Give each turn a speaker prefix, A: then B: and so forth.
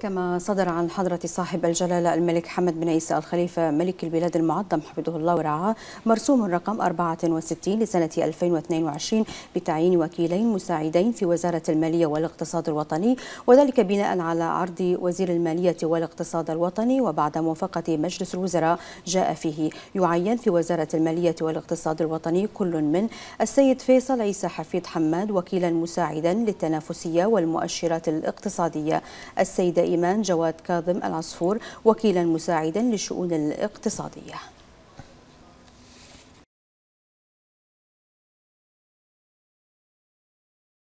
A: كما
B: صدر عن حضرة صاحب الجلالة الملك حمد بن عيسى الخليفة ملك البلاد المعظم حفظه الله ورعاه مرسوم رقم 64 لسنة 2022 بتعيين وكيلين مساعدين في وزارة المالية والاقتصاد الوطني وذلك بناء على عرض وزير المالية والاقتصاد الوطني وبعد موافقة مجلس الوزراء جاء فيه يعين في وزارة المالية والاقتصاد الوطني كل من السيد فيصل عيسى حفيد حماد وكيلا مساعدا للتنافسية والمؤشرات الاقتصادية السيدة إيمان جواد كاظم العصفور وكيلا مساعدا للشؤون الاقتصادية